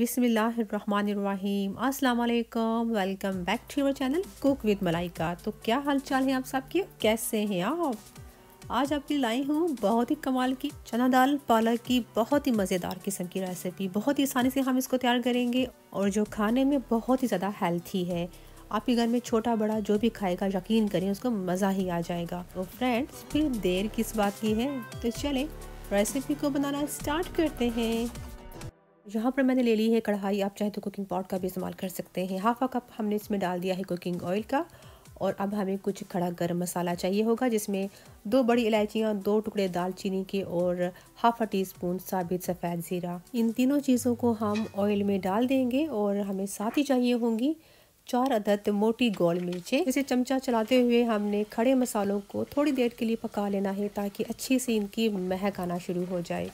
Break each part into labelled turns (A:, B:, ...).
A: बिसमीम अस्सलाम welcome back to your channel cook with Malaika तो क्या हाल चाल है आप सबके कैसे हैं आप आज आपके लाई हूँ बहुत ही कमाल की चना दाल पालक की बहुत ही मज़ेदार किस्म की रेसिपी बहुत ही आसानी से हम इसको तैयार करेंगे और जो खाने में बहुत ही ज़्यादा हेल्थी है आपके घर में छोटा बड़ा जो भी खाएगा यकीन करें उसको मज़ा ही आ जाएगा तो फ्रेंड्स फिर देर किस बात की है तो चलें रेसिपी को बनाना स्टार्ट करते हैं यहाँ पर मैंने ले ली है कढ़ाई आप चाहे तो कुकिंग पॉट का भी इस्तेमाल कर सकते हैं हाफ आ कप हमने इसमें डाल दिया है कुकिंग ऑयल का और अब हमें कुछ खड़ा गर्म मसाला चाहिए होगा जिसमें दो बड़ी इलायचियाँ दो टुकड़े दालचीनी के और अ टी स्पून साबित सफ़ेद ज़ीरा इन तीनों चीज़ों को हम ऑयल में डाल देंगे और हमें साथ ही चाहिए होंगी चार अदद मोटी गोल मिर्चें इसे चमचा चलाते हुए हमने खड़े मसालों को थोड़ी देर के लिए पका लेना है ताकि अच्छी से इनकी महक आना शुरू हो जाए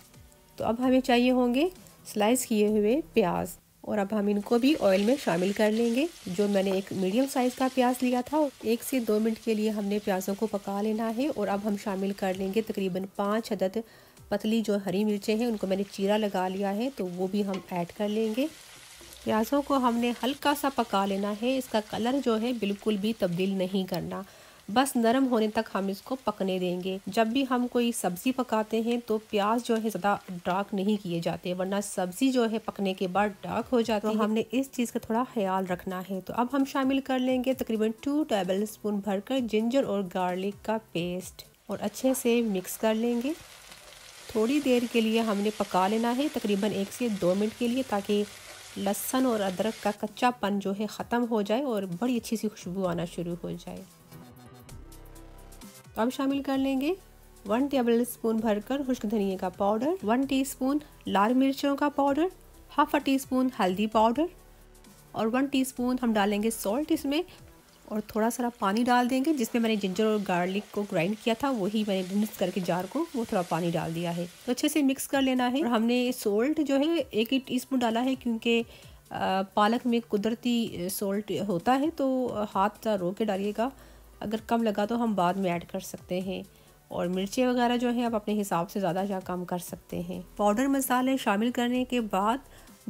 A: तो अब हमें चाहिए होंगे स्लाइस किए हुए प्याज और अब हम इनको भी ऑयल में शामिल कर लेंगे जो मैंने एक मीडियम साइज़ का प्याज लिया था एक से दो मिनट के लिए हमने प्याज़ों को पका लेना है और अब हम शामिल कर लेंगे तकरीबन पाँच हदद पतली जो हरी मिर्चें हैं उनको मैंने चीरा लगा लिया है तो वो भी हम ऐड कर लेंगे प्याज़ों को हमने हल्का सा पका लेना है इसका कलर जो है बिल्कुल भी तब्दील नहीं करना बस नरम होने तक हम इसको पकने देंगे जब भी हम कोई सब्ज़ी पकाते हैं तो प्याज जो है ज़्यादा डार्क नहीं किए जाते वरना सब्ज़ी जो है पकने के बाद डार्क हो जाती तो है हमने इस चीज़ का थोड़ा ख्याल रखना है तो अब हम शामिल कर लेंगे तकरीबन टू टेबल स्पून भरकर जिंजर और गार्लिक का पेस्ट और अच्छे से मिक्स कर लेंगे थोड़ी देर के लिए हमने पका लेना है तकरीबन एक से दो मिनट के लिए ताकि लहसन और अदरक का कच्चापन जो है ख़त्म हो जाए और बड़ी अच्छी सी खुशबू आना शुरू हो जाए अब शामिल कर लेंगे वन टेबल स्पून भरकर खुश्क धनिए का पाउडर वन टीस्पून लाल मिर्चों का पाउडर हाफ अ टीस्पून हल्दी पाउडर और वन टीस्पून हम डालेंगे सॉल्ट इसमें और थोड़ा सारा पानी डाल देंगे जिसमें मैंने जिंजर और गार्लिक को ग्राइंड किया था वही मैंने मिक्स करके जार को वो थोड़ा पानी डाल दिया है तो अच्छे से मिक्स कर लेना है और हमने सोल्ट जो है एक ही स्पून डाला है क्योंकि पालक में कुदरती सोल्ट होता है तो हाथ रो के डालिएगा अगर कम लगा तो हम बाद में ऐड कर सकते हैं और मिर्ची वगैरह जो है आप अपने हिसाब से ज़्यादा या कम कर सकते हैं पाउडर मसाले शामिल करने के बाद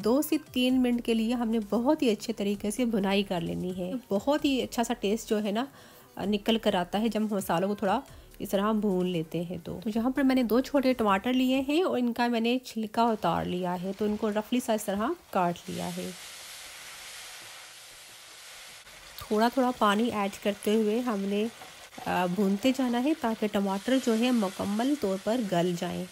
A: दो से तीन मिनट के लिए हमने बहुत ही अच्छे तरीके से भुनाई कर लेनी है बहुत ही अच्छा सा टेस्ट जो है ना निकल कर आता है जब हम मसालों को थोड़ा इस तरह हम भून लेते हैं तो, तो यहाँ पर मैंने दो छोटे टमाटर लिए हैं और इनका मैंने छिलका उतार लिया है तो इनको रफली सा इस तरह काट लिया है थोड़ा थोड़ा पानी ऐड करते हुए हमने भूनते जाना है ताकि टमाटर जो है मुकम्मल तौर पर गल जाए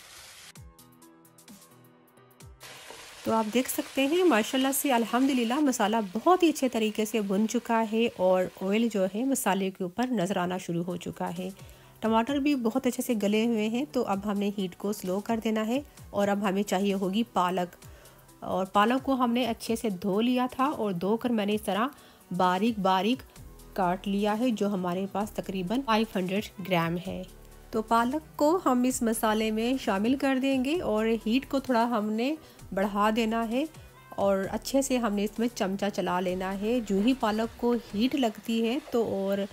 A: तो आप देख सकते हैं माशाल्लाह से अल्हम्दुलिल्लाह मसाला बहुत ही अच्छे तरीके से भुन चुका है और ऑयल जो है मसाले के ऊपर नज़र आना शुरू हो चुका है टमाटर भी बहुत अच्छे से गले हुए हैं तो अब हमने हीट को स्लो कर देना है और अब हमें चाहिए होगी पालक और पालक को हमने अच्छे से धो लिया था और धोकर मैंने इस तरह बारीक बारीक काट लिया है जो हमारे पास तकरीबन 500 ग्राम है तो पालक को हम इस मसाले में शामिल कर देंगे और हीट को थोड़ा हमने बढ़ा देना है और अच्छे से हमने इसमें चमचा चला लेना है जो ही पालक को हीट लगती है तो और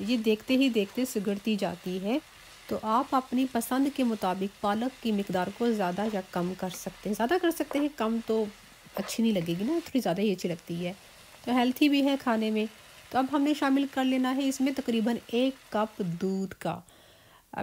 A: ये देखते ही देखते सिगड़ती जाती है तो आप अपनी पसंद के मुताबिक पालक की मकदार को ज़्यादा या कम कर सकते हैं ज़्यादा कर सकते हैं कम तो अच्छी नहीं लगेगी ना थोड़ी ज़्यादा ही अच्छी लगती है तो हेल्थी भी है खाने में तो अब हमने शामिल कर लेना है इसमें तकरीबन एक कप दूध का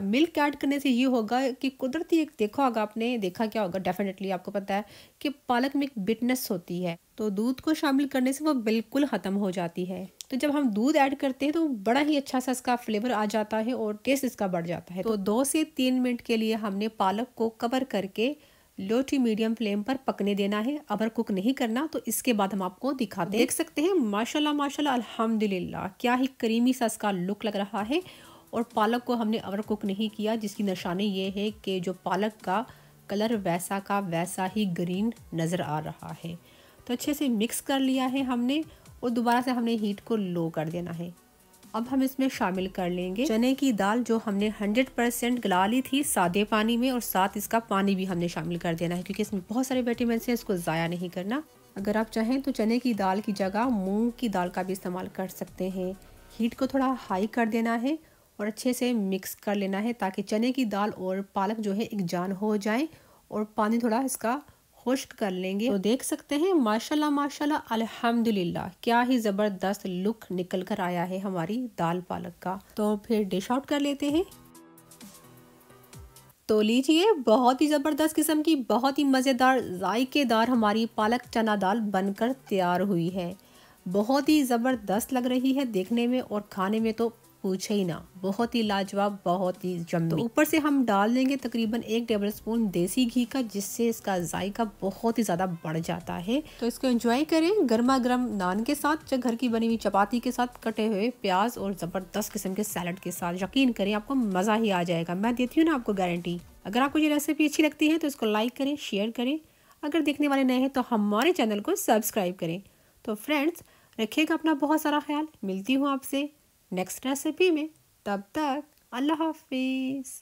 A: मिल्क ऐड करने से ये होगा कि कुदरती एक देखा होगा आपने देखा क्या होगा डेफिनेटली आपको पता है कि पालक में एक बिटनेस होती है तो दूध को शामिल करने से वो बिल्कुल ख़त्म हो जाती है तो जब हम दूध ऐड करते हैं तो बड़ा ही अच्छा सा इसका फ्लेवर आ जाता है और टेस्ट इसका बढ़ जाता है तो दो से तीन मिनट के लिए हमने पालक को कवर करके लो टू मीडियम फ्लेम पर पकने देना है अगर कुक नहीं करना तो इसके बाद हम आपको दिखाते देख सकते हैं माशाल्लाह माशाल्लाह अल्हम्दुलिल्लाह क्या ही करीमी सा इसका लुक लग रहा है और पालक को हमने अवर कुक नहीं किया जिसकी निशानी ये है कि जो पालक का कलर वैसा का वैसा ही ग्रीन नज़र आ रहा है तो अच्छे से मिक्स कर लिया है हमने और दोबारा से हमने हीट को लो कर देना है अब हम इसमें शामिल कर लेंगे चने की दाल जो हमने 100 परसेंट गला ली थी सादे पानी में और साथ इसका पानी भी हमने शामिल कर देना है क्योंकि इसमें बहुत सारे विटामिन हैं इसको ज़ाया नहीं करना अगर आप चाहें तो चने की दाल की जगह मूंग की दाल का भी इस्तेमाल कर सकते हैं हीट को थोड़ा हाई कर देना है और अच्छे से मिक्स कर लेना है ताकि चने की दाल और पालक जो है एक जान हो जाए और पानी थोड़ा इसका खुश्क कर लेंगे तो देख सकते हैं माशाल्लाह माशाल्लाह अल्हम्दुलिल्लाह क्या ही ज़बरदस्त लुक निकल कर आया है हमारी दाल पालक का तो फिर डिश आउट कर लेते हैं तो लीजिए बहुत ही ज़बरदस्त किस्म की बहुत ही मज़ेदार जायकेदार हमारी पालक चना दाल बनकर तैयार हुई है बहुत ही ज़बरदस्त लग रही है देखने में और खाने में तो पूछे ही ना बहुत ही लाजवाब बहुत ही जम्मी तो ऊपर से हम डाल देंगे तकरीबन एक टेबल स्पून देसी घी का जिससे इसका जायका बहुत ही ज़्यादा बढ़ जाता है तो इसको एंजॉय करें गर्मा गर्म नान के साथ या घर की बनी हुई चपाती के साथ कटे हुए प्याज और ज़बरदस्त किस्म के सैलड के साथ यकीन करें आपको मज़ा ही आ जाएगा मैं देती हूँ ना आपको गारंटी अगर आपको ये रेसिपी अच्छी लगती है तो इसको लाइक करें शेयर करें अगर देखने वाले नए हैं तो हमारे चैनल को सब्सक्राइब करें तो फ्रेंड्स रखिएगा अपना बहुत सारा ख्याल मिलती हूँ आपसे नेक्स्ट रेसिपी में तब तक अल्लाह हाफिज़